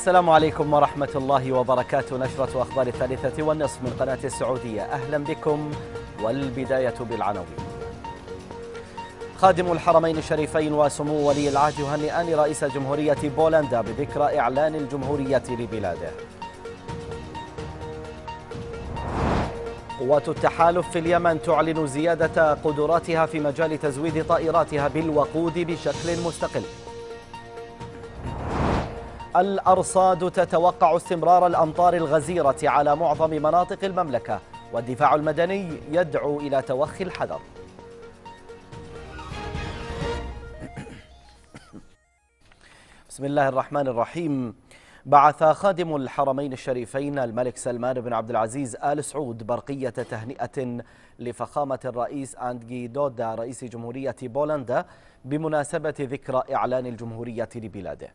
السلام عليكم ورحمة الله وبركاته نشرة أخبار الثالثة والنصف من قناة السعودية أهلا بكم والبداية بالعناوين خادم الحرمين الشريفين وسمو ولي العهد يهنئان رئيس جمهورية بولندا بذكرى إعلان الجمهورية لبلاده قوات التحالف في اليمن تعلن زيادة قدراتها في مجال تزويد طائراتها بالوقود بشكل مستقل الأرصاد تتوقع استمرار الأمطار الغزيرة على معظم مناطق المملكة والدفاع المدني يدعو إلى توخي الحذر بسم الله الرحمن الرحيم بعث خادم الحرمين الشريفين الملك سلمان بن عبد العزيز آل سعود برقية تهنئة لفخامة الرئيس أندجي دودا رئيس جمهورية بولندا بمناسبة ذكرى إعلان الجمهورية لبلاده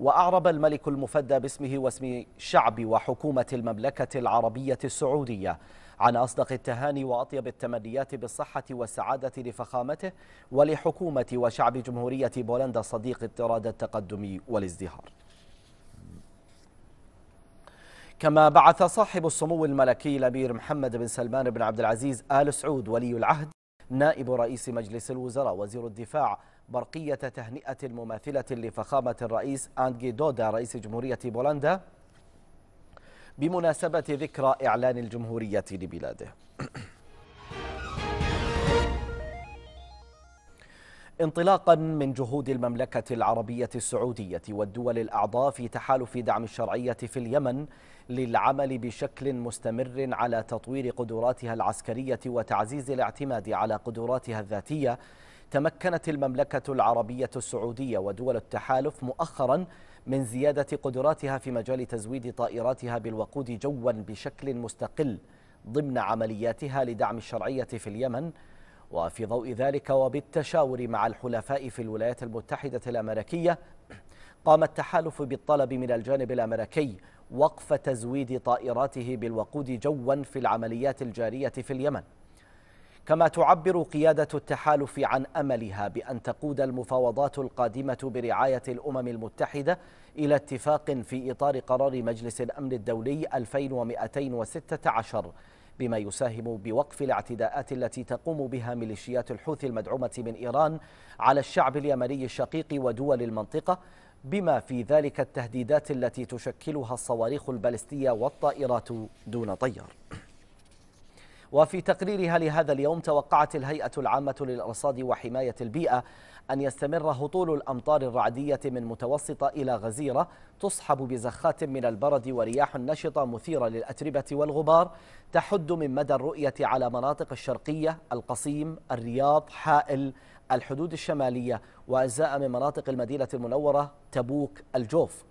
وأعرب الملك المفدى باسمه واسم شعب وحكومة المملكة العربية السعودية عن أصدق التهاني وأطيب التمنيات بالصحة والسعادة لفخامته ولحكومة وشعب جمهورية بولندا صديق اضطراد التقدم والازدهار كما بعث صاحب السمو الملكي الأمير محمد بن سلمان بن عبد العزيز آل سعود ولي العهد نائب رئيس مجلس الوزراء وزير الدفاع برقية تهنئة مماثلة لفخامة الرئيس أندجي دودا رئيس جمهورية بولندا بمناسبة ذكرى إعلان الجمهورية لبلاده انطلاقا من جهود المملكة العربية السعودية والدول الأعضاء في تحالف دعم الشرعية في اليمن للعمل بشكل مستمر على تطوير قدراتها العسكرية وتعزيز الاعتماد على قدراتها الذاتية تمكنت المملكة العربية السعودية ودول التحالف مؤخرا من زيادة قدراتها في مجال تزويد طائراتها بالوقود جوا بشكل مستقل ضمن عملياتها لدعم الشرعية في اليمن وفي ضوء ذلك وبالتشاور مع الحلفاء في الولايات المتحدة الأمريكية قام التحالف بالطلب من الجانب الأمريكي وقف تزويد طائراته بالوقود جوا في العمليات الجارية في اليمن كما تعبر قيادة التحالف عن أملها بأن تقود المفاوضات القادمة برعاية الأمم المتحدة إلى اتفاق في إطار قرار مجلس الأمن الدولي 2216 بما يساهم بوقف الاعتداءات التي تقوم بها ميليشيات الحوثي المدعومة من إيران على الشعب اليمني الشقيق ودول المنطقة بما في ذلك التهديدات التي تشكلها الصواريخ البالستية والطائرات دون طيار وفي تقريرها لهذا اليوم توقعت الهيئة العامة للأرصاد وحماية البيئة أن يستمر هطول الأمطار الرعدية من متوسطة إلى غزيرة تصحب بزخات من البرد ورياح نشطة مثيرة للأتربة والغبار تحد من مدى الرؤية على مناطق الشرقية القصيم الرياض حائل الحدود الشمالية وأجزاء من مناطق المدينة المنورة تبوك الجوف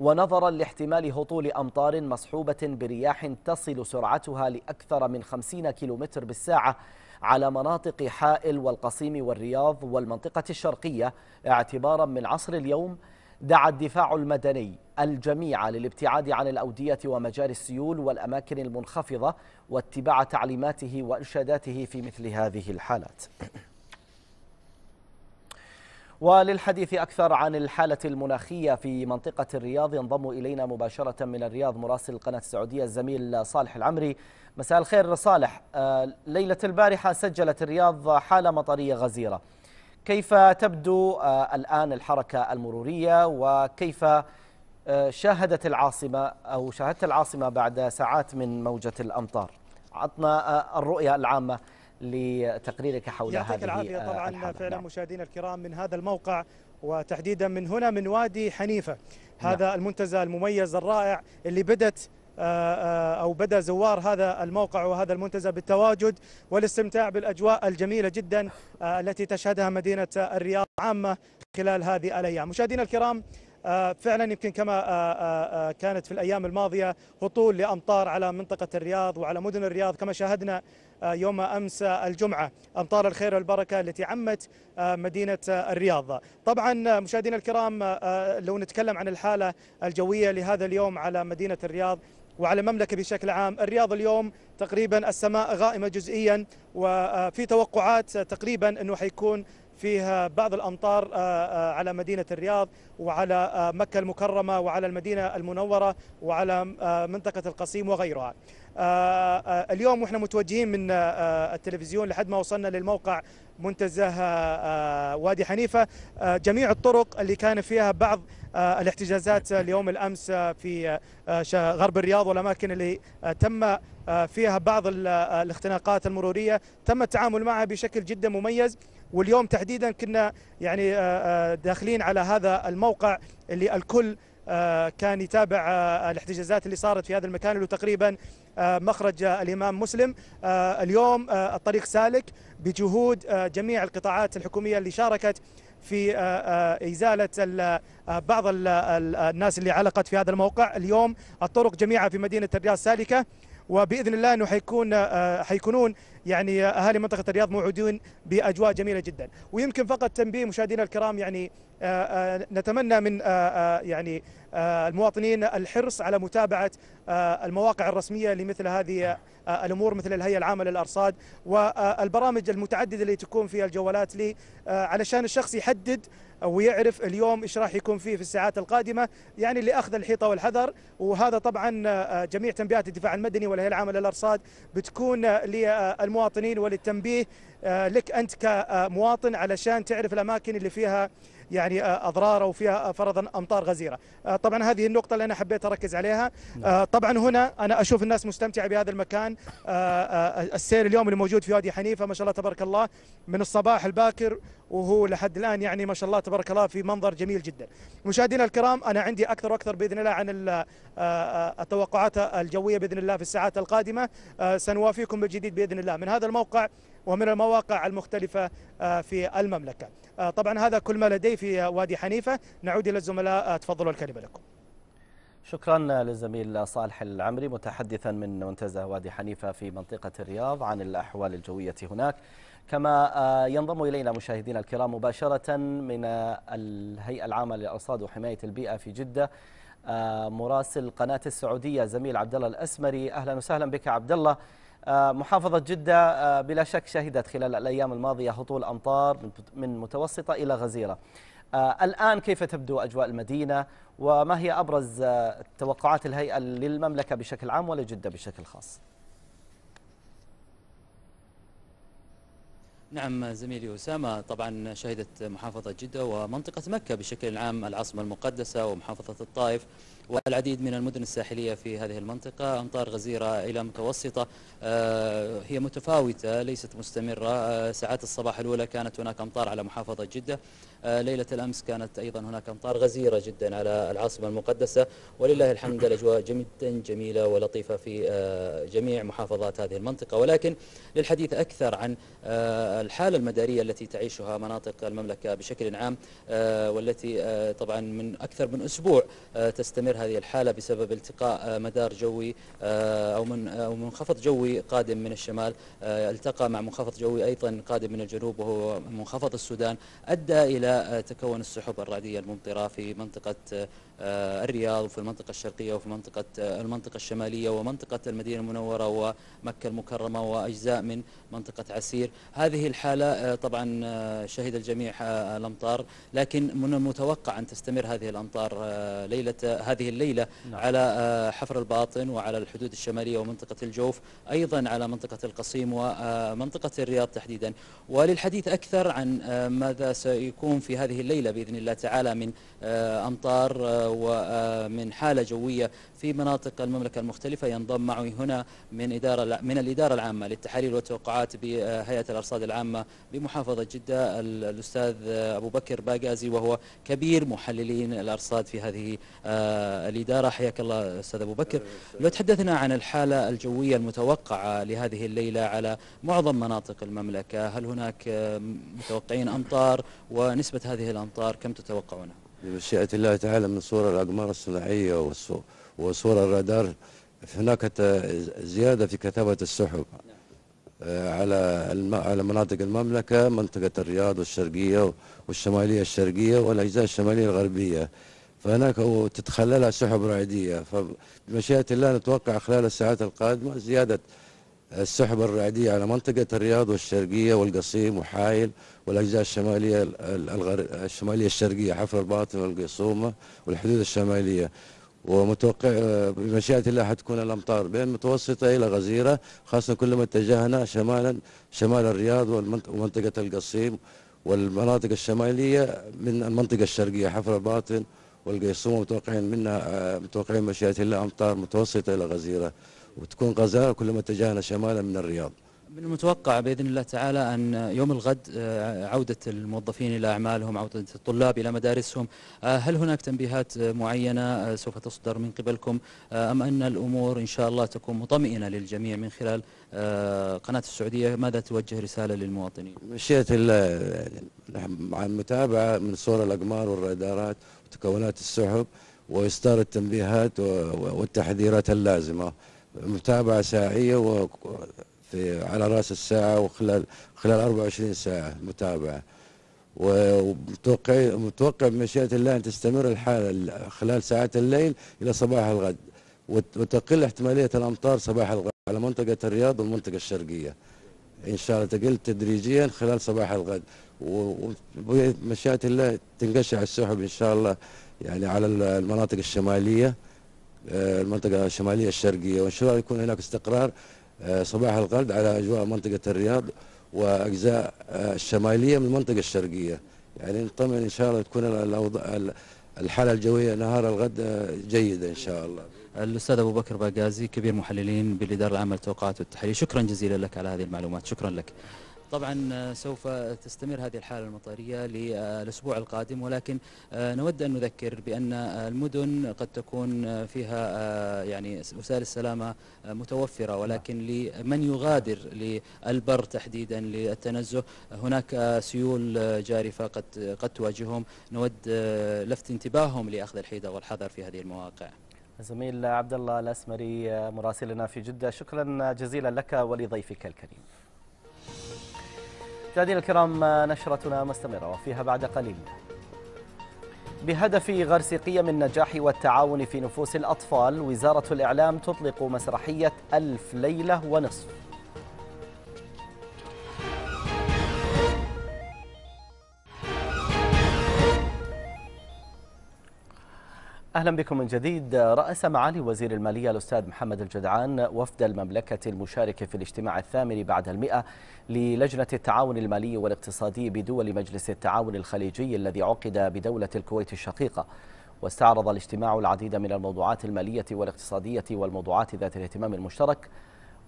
ونظرا لاحتمال هطول أمطار مصحوبة برياح تصل سرعتها لأكثر من 50 كيلومتر بالساعة على مناطق حائل والقصيم والرياض والمنطقة الشرقية اعتبارا من عصر اليوم دعا الدفاع المدني الجميع للابتعاد عن الأودية ومجاري السيول والأماكن المنخفضة واتباع تعليماته وإرشاداته في مثل هذه الحالات وللحديث أكثر عن الحالة المناخية في منطقة الرياض ينضم إلينا مباشرة من الرياض مراسل القناة السعودية الزميل صالح العمري مساء الخير صالح آه، ليلة البارحة سجلت الرياض حالة مطرية غزيرة كيف تبدو آه، الآن الحركة المرورية وكيف آه، شاهدت العاصمة أو شاهدت العاصمة بعد ساعات من موجة الأمطار عطنا الرؤية العامة لتقريرك حول هذه يعطيك العافية طبعا آه، فعلا نعم. مشاهدينا الكرام من هذا الموقع وتحديدا من هنا من وادي حنيفة نعم. هذا نعم. المنتزه المميز الرائع اللي بدت آه، آه، أو بدأ زوار هذا الموقع وهذا المنتزه بالتواجد والاستمتاع بالأجواء الجميلة جدا التي تشهدها مدينة الرياض عامة خلال هذه الأيام مشاهدينا الكرام فعلا يمكن كما كانت في الأيام الماضية هطول لأمطار على منطقة الرياض وعلى مدن الرياض كما شاهدنا آه، يوم أمس الجمعة أمطار الخير والبركة التي عمت آه، مدينة آه، الرياض طبعا مشاهدينا الكرام لو نتكلم عن الحالة الجوية لهذا اليوم على مدينة الرياض وعلى المملكة بشكل عام الرياض اليوم تقريبا السماء غائمة جزئيا وفي توقعات تقريبا أنه حيكون فيها بعض الأمطار آه، آه، على مدينة الرياض وعلى آه، مكة المكرمة وعلى المدينة المنورة وعلى منطقة القصيم وغيرها اليوم وإحنا متوجهين من التلفزيون لحد ما وصلنا للموقع منتزه وادي حنيفة جميع الطرق اللي كان فيها بعض الاحتجازات اليوم الأمس في غرب الرياض والأماكن اللي تم فيها بعض الاختناقات المرورية تم التعامل معها بشكل جدا مميز واليوم تحديدا كنا يعني آه، آه، داخلين على هذا الموقع اللي الكل آه، كان يتابع الاحتجازات اللي صارت في هذا المكان اللي تقريبا مخرج الامام مسلم اليوم الطريق سالك بجهود جميع القطاعات الحكوميه اللي شاركت في ازاله بعض الناس اللي علقت في هذا الموقع اليوم الطرق جميعها في مدينه الرياض سالكه وباذن الله انه حيكون آه، حيكونون يعني آه، اهالي منطقه الرياض موعودين باجواء جميله جدا ويمكن فقط تنبيه مشاهدينا الكرام يعني آه، آه، نتمنى من آه، يعني المواطنين الحرص على متابعة المواقع الرسمية لمثل هذه الأمور مثل الهيئة العامة للأرصاد والبرامج المتعددة اللي تكون فيها الجوالات لي علشان الشخص يحدد ويعرف اليوم ايش راح يكون فيه في الساعات القادمه يعني اللي اخذ الحيطه والحذر وهذا طبعا جميع تنبيهات الدفاع المدني والهيئه العامه للارصاد بتكون للمواطنين وللتنبيه لك انت كمواطن علشان تعرف الاماكن اللي فيها يعني آه، اضرار او فيها آه، فرضا امطار غزيره آه، طبعا هذه النقطه اللي انا حبيت اركز عليها نعم. طبعا هنا انا اشوف الناس مستمتعه بهذا المكان السير اليوم اللي موجود في وادي حنيفه ما شاء الله تبارك الله من الصباح الباكر وهو لحد الان يعني ما شاء الله تبارك الله في منظر جميل جدا. مشاهدينا الكرام انا عندي اكثر واكثر باذن الله عن آه، آه، التوقعات الجويه باذن الله في الساعات القادمه آه، سنوافيكم بالجديد باذن الله من هذا الموقع ومن المواقع المختلفة في المملكة طبعا هذا كل ما لدي في وادي حنيفة نعود إلى الزملاء تفضلوا الكلمة لكم شكرا للزميل صالح العمري متحدثا من منتزه وادي حنيفه في منطقه الرياض عن الاحوال الجويه هناك كما آه، ينضم الينا مشاهدينا الكرام مباشره من آه، الهيئه العامه للارصاد وحمايه البيئه في جده آه، مراسل قناه السعوديه زميل عبد الله الاسمري اهلا وسهلا بك عبد الله محافظه جده بلا شك شهدت خلال الايام الماضيه هطول امطار من متوسطه الى غزيره آه، الآن كيف تبدو أجواء المدينة وما هي أبرز آه، توقعات الهيئة للمملكة بشكل عام ولجدة بشكل خاص نعم زميلي أسامة طبعا شهدت محافظة جدة ومنطقة مكة بشكل عام العاصمة المقدسة ومحافظة الطائف والعديد من المدن الساحلية في هذه المنطقة أمطار غزيرة إلى متوسطة آه، هي متفاوتة ليست مستمرة ساعات الصباح الأولى كانت هناك أمطار على محافظة جدة آه، ليلة الأمس كانت أيضا هناك أمطار غزيرة جدا على العاصمة المقدسة ولله الحمد الأجواء جدا جميلة ولطيفة في آه، جميع محافظات هذه المنطقة ولكن للحديث أكثر عن آه، الحالة المدارية التي تعيشها مناطق المملكة بشكل عام والتي طبعا من أكثر من أسبوع تستمر هذه الحالة بسبب التقاء مدار جوي أو من أو منخفض جوي قادم من الشمال التقى مع منخفض جوي أيضا قادم من الجنوب وهو منخفض السودان أدى إلى آه، تكون السحب الرعدية الممطرة في منطقة آه، الرياض وفي المنطقة الشرقية وفي منطقة آه، المنطقة الشمالية ومنطقة المدينة المنورة ومكة المكرمة وأجزاء من منطقة عسير هذه الحالة طبعا شهد الجميع الأمطار لكن من المتوقع أن تستمر هذه الأمطار ليلة هذه الليلة نعم. على حفر الباطن وعلى الحدود الشمالية ومنطقة الجوف أيضا على منطقة القصيم ومنطقة الرياض تحديدا وللحديث أكثر عن ماذا سيكون سنعانون في هذه الليلة بإذن الله تعالى من آه، أمطار آه، ومن آه، حالة جوية في مناطق المملكة المختلفة ينضم معي هنا من إدارة من الإدارة العامة للتحاليل والتوقعات بهيئة الأرصاد العامة بمحافظة جدة الأستاذ أبو بكر باقازي وهو كبير محللين الأرصاد في هذه الإدارة حياك الله أستاذ أبو بكر لو تحدثنا عن الحالة الجوية المتوقعة لهذه الليلة على معظم مناطق المملكة هل هناك متوقعين أمطار ونسبة نسبة هذه الأمطار كم تتوقعونها؟ بمشيئة الله تعالى من صور الأقمار الصناعية وصور الرادار هناك زيادة في كثافة السحب نعم. آه، على على مناطق المملكة منطقة الرياض والشرقية والشمالية الشرقية والأجزاء الشمالية الغربية فهناك تتخللها سحب رعدية فبمشيئة الله نتوقع خلال الساعات القادمة زيادة السحب الرعدية على منطقة الرياض والشرقية والقصيم وحائل والأجزاء الشمالية الشمالية الشرقية حفر الباطن والقيصومة والحدود الشمالية ومتوقع بمشيئة الله حتكون الأمطار بين متوسطة إلى غزيرة خاصة كلما اتجهنا شمالا شمال الرياض ومنطقة القصيم والمناطق الشمالية من المنطقة الشرقية حفر الباطن والقيصومة متوقعين منها متوقعين مشيئة الله أمطار متوسطة إلى غزيرة وتكون غزاء كلما اتجهنا شمالا من الرياض من المتوقع باذن الله تعالى ان يوم الغد آه، عوده الموظفين الى اعمالهم، عوده الطلاب الى مدارسهم، آه، هل هناك تنبيهات معينه آه، سوف تصدر من قبلكم ام ان الامور ان شاء الله تكون مطمئنه للجميع من خلال قناه السعوديه، ماذا توجه رساله للمواطنين؟ مشيئه الله يعني مع المتابعه من صور الاقمار والرادارات وتكونات السحب واصدار التنبيهات والتحذيرات اللازمه. متابعة ساعية في على رأس الساعة وخلال خلال 24 ساعة متابعة ومتوقع متوقع بمشيئة الله أن تستمر الحالة خلال ساعات الليل إلى صباح الغد وتقل احتمالية الأمطار صباح الغد على منطقة الرياض والمنطقة الشرقية إن شاء الله تقل تدريجيا خلال صباح الغد ومشيئة الله تنقشع السحب إن شاء الله يعني على المناطق الشمالية المنطقة الشمالية الشرقية وإن شاء الله يكون هناك استقرار آه، صباح الغد على أجواء منطقة الرياض وأجزاء آه، الشمالية من المنطقة الشرقية يعني نطمن إن شاء الله تكون الأوضاع الحالة الجوية نهار الغد آه، جيدة إن شاء الله الأستاذ أبو بكر باقازي كبير محللين بالإدارة العامة للتوقعات والتحليل شكرا جزيلا لك على هذه المعلومات شكرا لك طبعا آه، سوف تستمر هذه الحالة المطرية للأسبوع القادم ولكن آه، نود أن نذكر بأن آه، المدن قد تكون فيها يعني وسائل السلامة متوفرة ولكن لمن يغادر للبر تحديدا للتنزه هناك سيول جارفة قد قد تواجههم نود لفت انتباههم لأخذ الحيدة والحذر في هذه المواقع. زميل عبد الله الاسمري مراسلنا في جده شكرا جزيلا لك ولضيفك الكريم مشاهدينا الكرام نشرتنا مستمرة وفيها بعد قليل بهدف غرس قيم النجاح والتعاون في نفوس الأطفال وزارة الإعلام تطلق مسرحية ألف ليلة ونصف أهلا بكم من جديد رأس معالي وزير المالية الأستاذ محمد الجدعان وفد المملكة المشارك في الاجتماع الثامن بعد المئة للجنة التعاون المالي والاقتصادي بدول مجلس التعاون الخليجي الذي عقد بدولة الكويت الشقيقة واستعرض الاجتماع العديد من الموضوعات المالية والاقتصادية والموضوعات ذات الاهتمام المشترك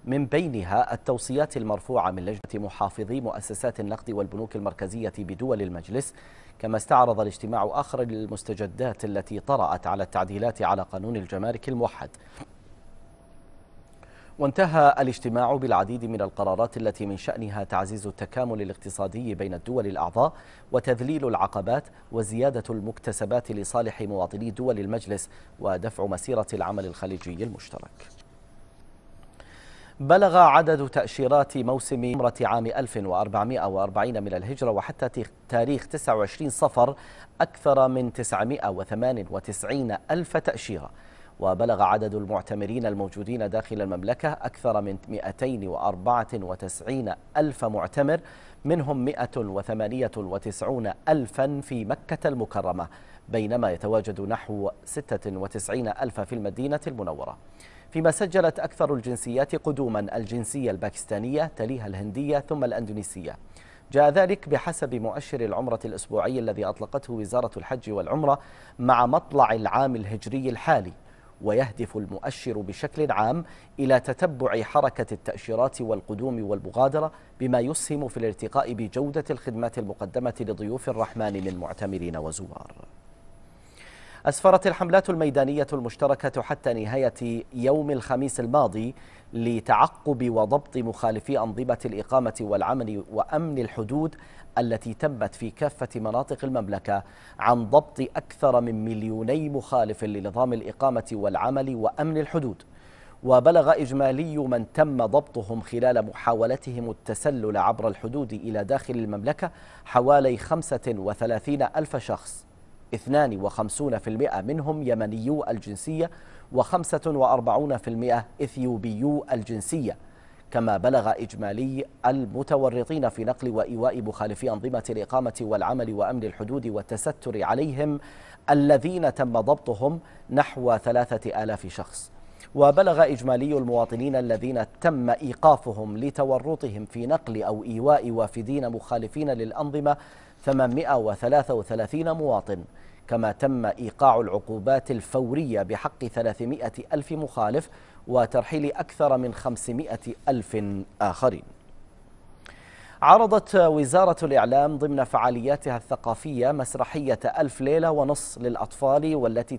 من بينها التوصيات المرفوعة من لجنة محافظي مؤسسات النقد والبنوك المركزية بدول المجلس كما استعرض الاجتماع آخر المستجدات التي طرأت على التعديلات على قانون الجمارك الموحد وانتهى الاجتماع بالعديد من القرارات التي من شأنها تعزيز التكامل الاقتصادي بين الدول الأعضاء وتذليل العقبات وزيادة المكتسبات لصالح مواطني دول المجلس ودفع مسيرة العمل الخليجي المشترك بلغ عدد تأشيرات موسم عمرة عام 1440 من الهجرة وحتى تاريخ 29 صفر أكثر من 998 ألف تأشيرة وبلغ عدد المعتمرين الموجودين داخل المملكة أكثر من 294 ألف معتمر منهم 198 ألفا في مكة المكرمة بينما يتواجد نحو 96 ألف في المدينة المنورة فيما سجلت أكثر الجنسيات قدوما الجنسية الباكستانية تليها الهندية ثم الأندونيسية جاء ذلك بحسب مؤشر العمرة الأسبوعي الذي أطلقته وزارة الحج والعمرة مع مطلع العام الهجري الحالي ويهدف المؤشر بشكل عام إلى تتبع حركة التأشيرات والقدوم والمغادرة بما يسهم في الارتقاء بجودة الخدمات المقدمة لضيوف الرحمن من معتمرين وزوار أسفرت الحملات الميدانية المشتركة حتى نهاية يوم الخميس الماضي لتعقب وضبط مخالفي أنظمة الإقامة والعمل وأمن الحدود التي تمت في كافة مناطق المملكة عن ضبط أكثر من مليوني مخالف لنظام الإقامة والعمل وأمن الحدود وبلغ إجمالي من تم ضبطهم خلال محاولتهم التسلل عبر الحدود إلى داخل المملكة حوالي 35 ألف شخص 52% منهم يمنيو الجنسية و45% إثيوبيو الجنسية كما بلغ إجمالي المتورطين في نقل وإيواء مخالفي أنظمة الإقامة والعمل وأمن الحدود والتستر عليهم الذين تم ضبطهم نحو ثلاثة آلاف شخص وبلغ إجمالي المواطنين الذين تم إيقافهم لتورطهم في نقل أو إيواء وافدين مخالفين للأنظمة 833 مواطن كما تم إيقاع العقوبات الفورية بحق 300 ألف مخالف وترحيل أكثر من 500 ألف آخرين عرضت وزارة الإعلام ضمن فعالياتها الثقافية مسرحية ألف ليلة ونص للأطفال والتي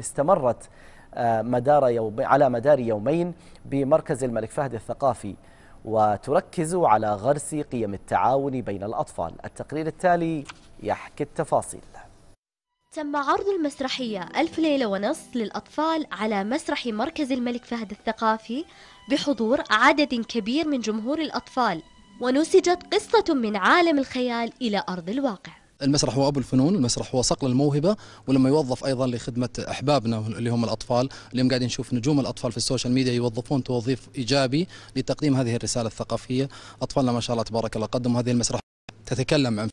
استمرت آه، مدار يوم على مدار يومين بمركز الملك فهد الثقافي وتركز على غرس قيم التعاون بين الأطفال التقرير التالي يحكي التفاصيل تم عرض المسرحية ألف ليلة ونص للأطفال على مسرح مركز الملك فهد الثقافي بحضور عدد كبير من جمهور الأطفال ونسجت قصة من عالم الخيال إلى أرض الواقع المسرح هو ابو الفنون، المسرح هو صقل الموهبه ولما يوظف ايضا لخدمه احبابنا اللي هم الاطفال، اليوم قاعدين نشوف نجوم الاطفال في السوشيال ميديا يوظفون توظيف ايجابي لتقديم هذه الرساله الثقافيه، اطفالنا ما شاء الله تبارك الله قدموا هذه المسرح تتكلم عن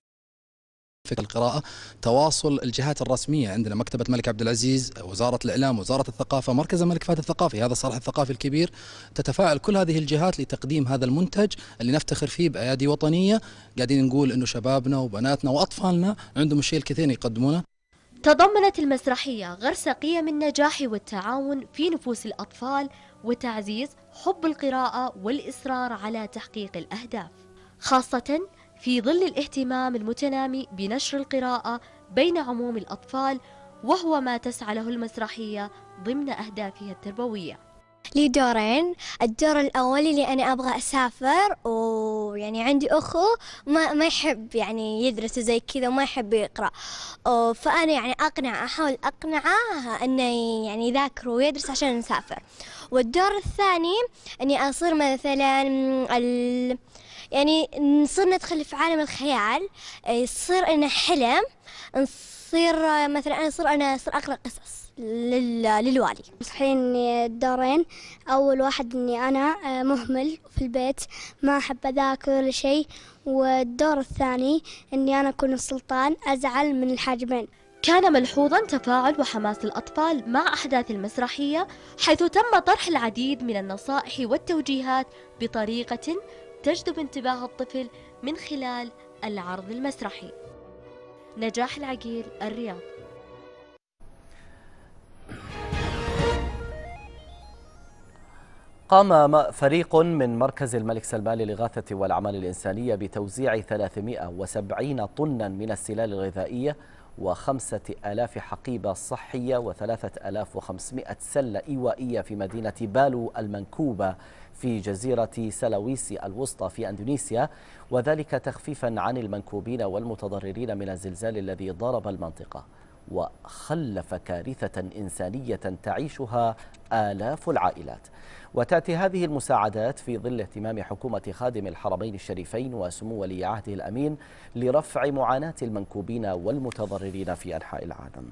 فكرة القراءة تواصل الجهات الرسمية عندنا مكتبة الملك عبد العزيز وزارة الإعلام وزارة الثقافة مركز الملك فهد الثقافي هذا الصالح الثقافي الكبير تتفاعل كل هذه الجهات لتقديم هذا المنتج اللي نفتخر فيه بأيادي وطنية قاعدين نقول أنه شبابنا وبناتنا وأطفالنا عندهم الشيء الكثير يقدمونه تضمنت المسرحية غرس قيم النجاح والتعاون في نفوس الأطفال وتعزيز حب القراءة والإصرار على تحقيق الأهداف خاصة في ظل الاهتمام المتنامي بنشر القراءة بين عموم الأطفال وهو ما تسعى له المسرحية ضمن أهدافها التربوية لي دورين الدور الأول اللي أنا أبغى أسافر ويعني عندي أخو ما, ما يحب يعني يدرس وزي كذا وما يحب يقرأ فأنا يعني أقنع أحاول أقنعه أنه يعني يذاكر ويدرس عشان نسافر والدور الثاني أني أصير مثلا ال... يعني نصير ندخل في عالم الخيال آه، آه، يصير أنا حلم نصير مثلا أنا صير أنا صير أقرأ قصص للوالي صحين الدورين أول واحد أني أنا آه، مهمل في البيت ما أحب أذاكر ولا شيء والدور الثاني أني أنا أكون السلطان أزعل من الحاجبين كان ملحوظا تفاعل وحماس الأطفال مع أحداث المسرحية حيث تم طرح العديد من النصائح والتوجيهات بطريقة تجذب انتباه الطفل من خلال العرض المسرحي نجاح العقيل الرياض قام فريق من مركز الملك سلمان للإغاثة والأعمال الإنسانية بتوزيع 370 طنا من السلال الغذائية و و5000 حقيبة صحية و و3500 سلة إيوائية في مدينة بالو المنكوبة في جزيرة سلاويسي الوسطى في أندونيسيا وذلك تخفيفا عن المنكوبين والمتضررين من الزلزال الذي ضرب المنطقة وخلف كارثة إنسانية تعيشها آلاف العائلات وتأتي هذه المساعدات في ظل اهتمام حكومة خادم الحرمين الشريفين وسمو ولي عهده الأمين لرفع معاناة المنكوبين والمتضررين في أنحاء العالم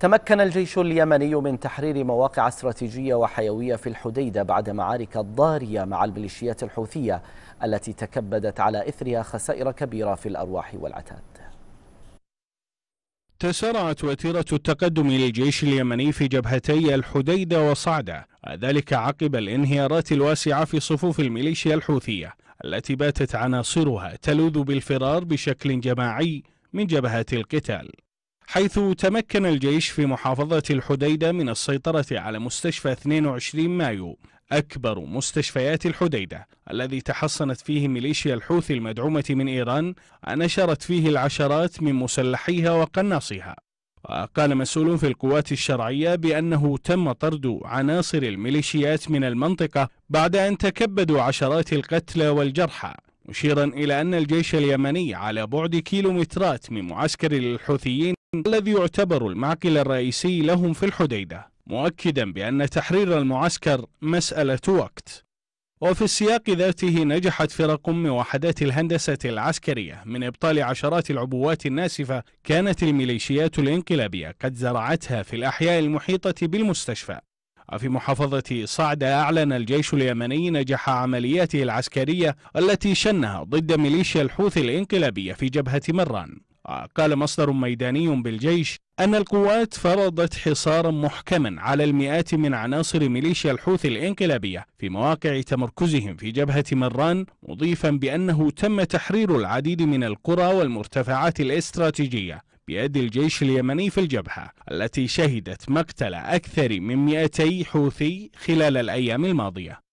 تمكن الجيش اليمني من تحرير مواقع استراتيجية وحيوية في الحديدة بعد معارك ضارية مع الميليشيات الحوثية التي تكبدت على إثرها خسائر كبيرة في الأرواح والعتاد تسارعت وتيرة التقدم للجيش اليمني في جبهتي الحديدة وصعدة وذلك عقب الانهيارات الواسعة في صفوف الميليشيا الحوثية التي باتت عناصرها تلوذ بالفرار بشكل جماعي من جبهات القتال حيث تمكن الجيش في محافظة الحديدة من السيطرة على مستشفى 22 مايو أكبر مستشفيات الحديدة الذي تحصنت فيه ميليشيا الحوثي المدعومة من إيران نشرت فيه العشرات من مسلحيها وقناصها وقال مسؤول في القوات الشرعية بأنه تم طرد عناصر الميليشيات من المنطقة بعد أن تكبدوا عشرات القتلى والجرحى مشيرا إلى أن الجيش اليمني على بعد كيلومترات من معسكر الحوثيين الذي يعتبر المعقل الرئيسي لهم في الحديدة مؤكدا بأن تحرير المعسكر مسألة وقت وفي السياق ذاته نجحت فرق من وحدات الهندسة العسكرية من إبطال عشرات العبوات الناسفة كانت الميليشيات الانقلابية قد زرعتها في الأحياء المحيطة بالمستشفى وفي محافظة صعدة أعلن الجيش اليمني نجاح عملياته العسكرية التي شنها ضد ميليشيا الحوثي الانقلابية في جبهة مران قال مصدر ميداني بالجيش أن القوات فرضت حصارا محكما على المئات من عناصر ميليشيا الحوثي الإنقلابية في مواقع تمركزهم في جبهة مران مضيفا بأنه تم تحرير العديد من القرى والمرتفعات الاستراتيجية بيد الجيش اليمني في الجبهة التي شهدت مقتل أكثر من 200 حوثي خلال الأيام الماضية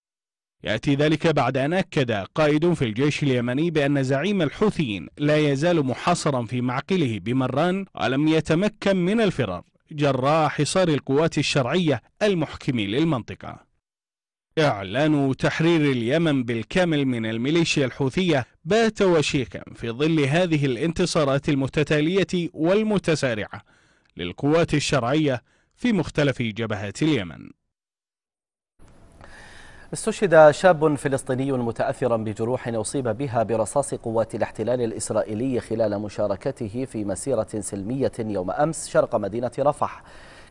يأتي ذلك بعد أن أكد قائد في الجيش اليمني بأن زعيم الحوثيين لا يزال محاصرا في معقله بمران ولم يتمكن من الفرار جراء حصار القوات الشرعية المحكمين للمنطقة إعلان تحرير اليمن بالكامل من الميليشيا الحوثية بات وشيكا في ظل هذه الانتصارات المتتالية والمتسارعة للقوات الشرعية في مختلف جبهات اليمن استشهد شاب فلسطيني متأثرا بجروح أصيب بها برصاص قوات الاحتلال الإسرائيلي خلال مشاركته في مسيرة سلمية يوم أمس شرق مدينة رفح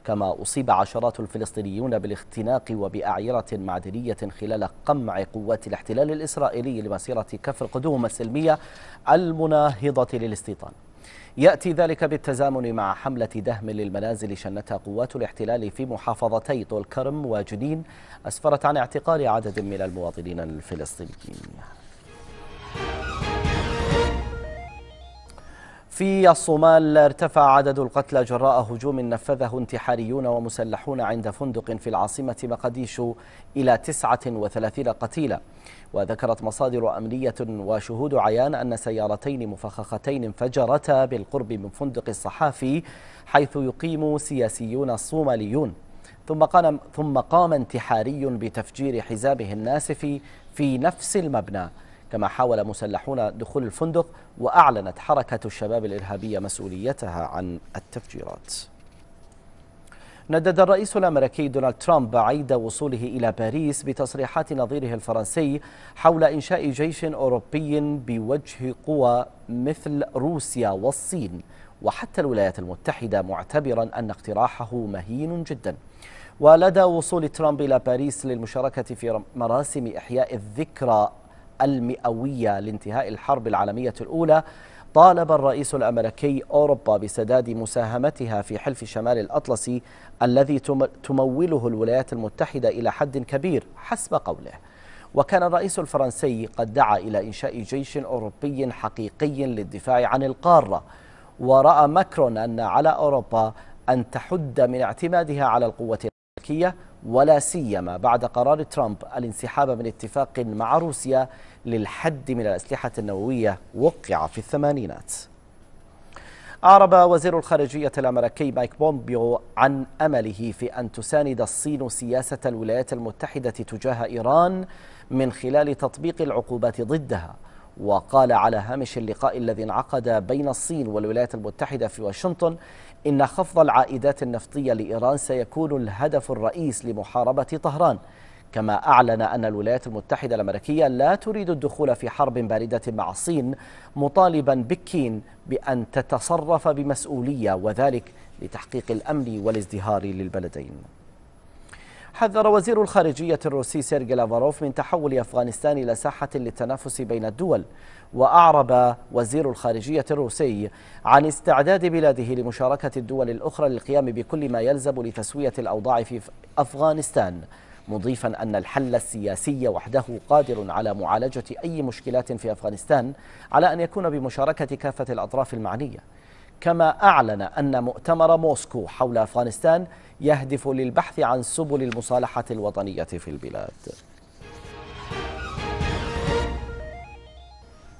كما أصيب عشرات الفلسطينيون بالاختناق وبأعيرة معدنية خلال قمع قوات الاحتلال الإسرائيلي لمسيرة كفر قدوم السلمية المناهضة للاستيطان يأتي ذلك بالتزامن مع حملة دهم للمنازل شنتها قوات الاحتلال في محافظتي طولكرم وجنين أسفرت عن اعتقال عدد من المواطنين الفلسطينيين في الصومال ارتفع عدد القتلى جراء هجوم نفذه انتحاريون ومسلحون عند فندق في العاصمة مقديشو إلى 39 قتيلا وذكرت مصادر أمنية وشهود عيان أن سيارتين مفخختين انفجرتا بالقرب من فندق الصحافي حيث يقيم سياسيون الصوماليون ثم قام, ثم قام انتحاري بتفجير حزامه الناسف في نفس المبنى كما حاول مسلحون دخول الفندق وأعلنت حركة الشباب الإرهابية مسؤوليتها عن التفجيرات ندد الرئيس الامريكي دونالد ترامب عيد وصوله الى باريس بتصريحات نظيره الفرنسي حول انشاء جيش اوروبي بوجه قوى مثل روسيا والصين وحتى الولايات المتحده معتبرا ان اقتراحه مهين جدا. ولدى وصول ترامب الى باريس للمشاركه في مراسم احياء الذكرى المئوية لانتهاء الحرب العالمية الأولى طالب الرئيس الأمريكي أوروبا بسداد مساهمتها في حلف شمال الأطلسي الذي تموله الولايات المتحدة إلى حد كبير حسب قوله وكان الرئيس الفرنسي قد دعا إلى إنشاء جيش أوروبي حقيقي للدفاع عن القارة ورأى ماكرون أن على أوروبا أن تحد من اعتمادها على القوة الأمريكية ولا سيما بعد قرار ترامب الانسحاب من اتفاق مع روسيا للحد من الأسلحة النووية وقع في الثمانينات أعرب وزير الخارجية الأمريكي مايك بومبيو عن أمله في أن تساند الصين سياسة الولايات المتحدة تجاه إيران من خلال تطبيق العقوبات ضدها وقال على هامش اللقاء الذي انعقد بين الصين والولايات المتحدة في واشنطن إن خفض العائدات النفطية لإيران سيكون الهدف الرئيس لمحاربة طهران كما أعلن أن الولايات المتحدة الأمريكية لا تريد الدخول في حرب باردة مع الصين مطالبا بكين بأن تتصرف بمسؤولية وذلك لتحقيق الأمن والازدهار للبلدين حذر وزير الخارجية الروسي سيرجي لافاروف من تحول أفغانستان إلى ساحة للتنافس بين الدول وأعرب وزير الخارجية الروسي عن استعداد بلاده لمشاركة الدول الأخرى للقيام بكل ما يلزم لتسوية الأوضاع في أفغانستان مضيفا أن الحل السياسي وحده قادر على معالجة أي مشكلات في أفغانستان على أن يكون بمشاركة كافة الأطراف المعنية كما أعلن أن مؤتمر موسكو حول أفغانستان يهدف للبحث عن سبل المصالحة الوطنية في البلاد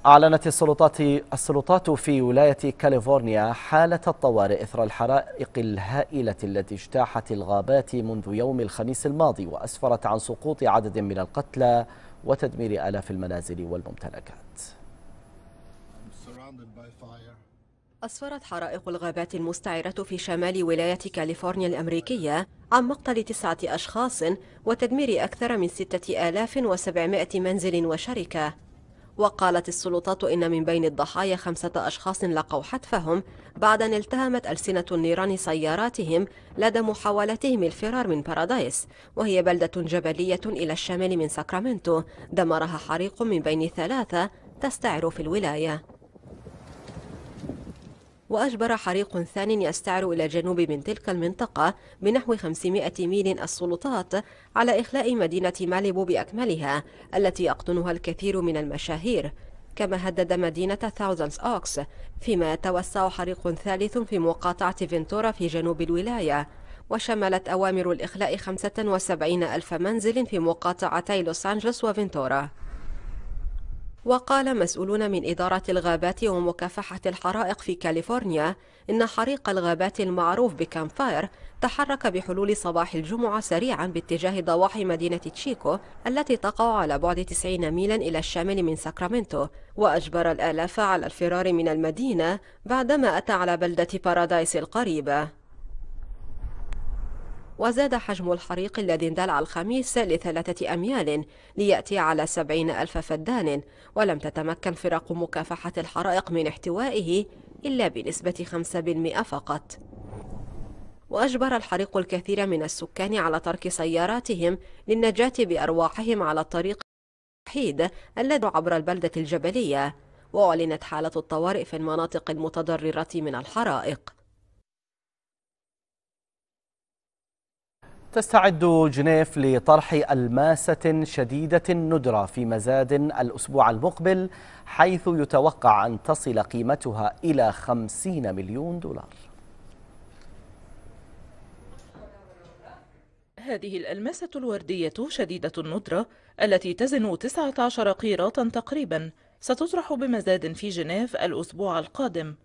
أعلنت السلطات السلطات في ولاية كاليفورنيا حالة الطوارئ إثر الحرائق الهائلة التي اجتاحت الغابات منذ يوم الخميس الماضي وأسفرت عن سقوط عدد من القتلى وتدمير آلاف المنازل والممتلكات. أسفرت حرائق الغابات المستعرة في شمال ولاية كاليفورنيا الأمريكية عن مقتل تسعة أشخاص وتدمير أكثر من 6700 منزل وشركة وقالت السلطات إن من بين الضحايا خمسة أشخاص لقوا حتفهم بعد أن التهمت ألسنة النيران سياراتهم لدى محاولتهم الفرار من بارادايس وهي بلدة جبلية إلى الشمال من ساكرامنتو دمرها حريق من بين ثلاثة تستعر في الولاية وأجبر حريق ثان يستعر إلى الجنوب من تلك المنطقة بنحو 500 ميل السلطات على إخلاء مدينة ماليبو بأكملها التي يقطنها الكثير من المشاهير كما هدد مدينة ثاوزنز أوكس فيما يتوسع حريق ثالث في مقاطعة فينتورا في جنوب الولاية وشملت أوامر الإخلاء 75 ألف منزل في مقاطعتي لوس أنجلوس وفينتورا وقال مسؤولون من إدارة الغابات ومكافحة الحرائق في كاليفورنيا إن حريق الغابات المعروف بكام فاير تحرك بحلول صباح الجمعة سريعا باتجاه ضواحي مدينة تشيكو التي تقع على بعد 90 ميلا إلى الشمال من ساكرامنتو وأجبر الآلاف على الفرار من المدينة بعدما أتى على بلدة بارادايس القريبة وزاد حجم الحريق الذي اندلع الخميس لثلاثة أميال ليأتي على سبعين ألف فدان ولم تتمكن فرق مكافحة الحرائق من احتوائه إلا بنسبة 5% فقط وأجبر الحريق الكثير من السكان على ترك سياراتهم للنجاة بأرواحهم على الطريق الوحيد الذي عبر البلدة الجبلية وأعلنت حالة الطوارئ في المناطق المتضررة من الحرائق تستعد جنيف لطرح الماسة شديدة الندرة في مزاد الأسبوع المقبل حيث يتوقع أن تصل قيمتها إلى 50 مليون دولار هذه الألماسة الوردية شديدة الندرة التي تزن 19 قيراطا تقريبا ستطرح بمزاد في جنيف الأسبوع القادم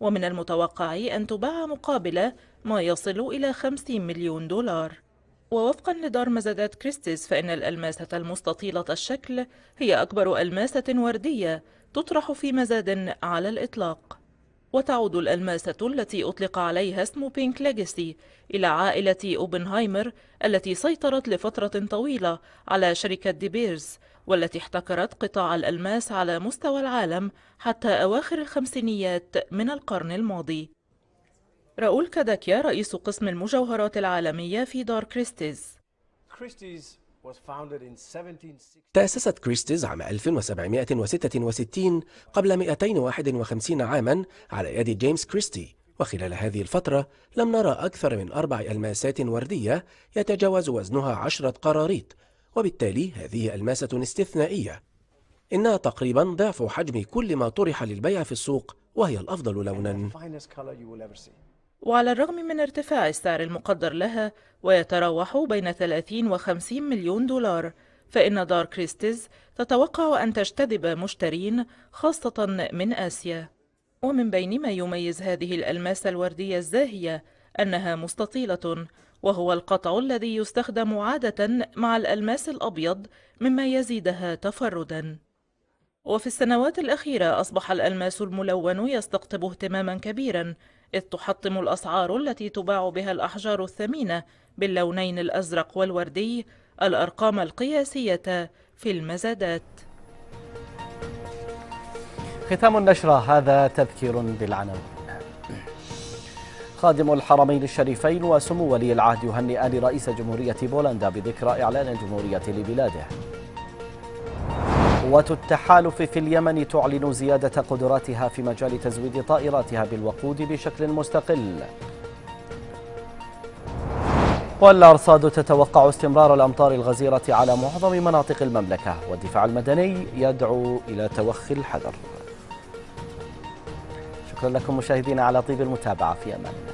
ومن المتوقع أن تباع مقابل ما يصل إلى 50 مليون دولار ووفقا لدار مزادات كريستيس فإن الألماسة المستطيلة الشكل هي أكبر ألماسة وردية تطرح في مزاد على الإطلاق وتعود الألماسة التي أطلق عليها اسم بينك ليجاسي إلى عائلة أوبنهايمر التي سيطرت لفترة طويلة على شركة ديبيرز والتي احتكرت قطاع الألماس على مستوى العالم حتى أواخر الخمسينيات من القرن الماضي راؤول كاداكيا رئيس قسم المجوهرات العالمية في دار كريستيز تأسست كريستيز عام 1766 قبل 251 عاما على يد جيمس كريستي وخلال هذه الفترة لم نرى أكثر من أربع ألماسات وردية يتجاوز وزنها عشرة قراريط وبالتالي هذه ألماسة استثنائية إنها تقريبا ضعف حجم كل ما طرح للبيع في السوق وهي الأفضل لونا وعلى الرغم من ارتفاع السعر المقدر لها ويتراوح بين 30 و 50 مليون دولار فإن دار كريستيز تتوقع أن تجتذب مشترين خاصة من آسيا ومن بين ما يميز هذه الألماس الوردية الزاهية أنها مستطيلة وهو القطع الذي يستخدم عادة مع الألماس الأبيض مما يزيدها تفرداً وفي السنوات الأخيرة أصبح الألماس الملون يستقطب اهتماما كبيرا إذ تحطم الأسعار التي تباع بها الأحجار الثمينة باللونين الأزرق والوردي الأرقام القياسية في المزادات ختام النشرة هذا تذكير بالعناوين خادم الحرمين الشريفين وسمو ولي العهد يهنئان رئيس جمهورية بولندا بذكرى إعلان الجمهورية لبلاده قوات التحالف في اليمن تعلن زيادة قدراتها في مجال تزويد طائراتها بالوقود بشكل مستقل والأرصاد تتوقع استمرار الأمطار الغزيرة على معظم مناطق المملكة والدفاع المدني يدعو إلى توخي الحذر شكرا لكم مشاهدينا على طيب المتابعة في أمان الله